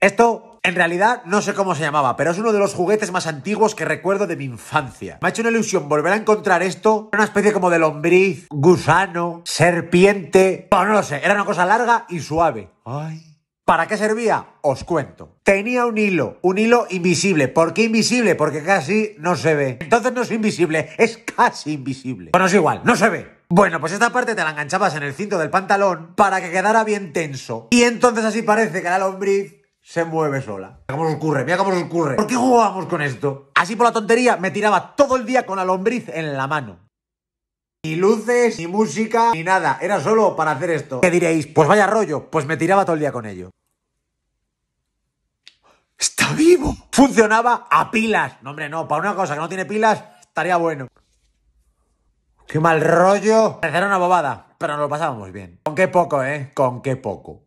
Esto, en realidad, no sé cómo se llamaba, pero es uno de los juguetes más antiguos que recuerdo de mi infancia. Me ha hecho una ilusión volver a encontrar esto. Era Una especie como de lombriz, gusano, serpiente... Bueno, no lo sé, era una cosa larga y suave. Ay... ¿Para qué servía? Os cuento. Tenía un hilo, un hilo invisible. ¿Por qué invisible? Porque casi no se ve. Entonces no es invisible, es casi invisible. Bueno, es igual, no se ve. Bueno, pues esta parte te la enganchabas en el cinto del pantalón para que quedara bien tenso. Y entonces así parece que la lombriz se mueve sola. Mira cómo se ocurre, mira cómo se ocurre. ¿Por qué jugamos con esto? Así por la tontería me tiraba todo el día con la lombriz en la mano. Ni luces, ni música, ni nada. Era solo para hacer esto. ¿Qué diréis? Pues vaya rollo. Pues me tiraba todo el día con ello. ¡Está vivo! Funcionaba a pilas. No, hombre, no. Para una cosa que no tiene pilas, estaría bueno. ¡Qué mal rollo! Parecerá una bobada, pero nos lo pasábamos bien. Con qué poco, ¿eh? Con qué poco.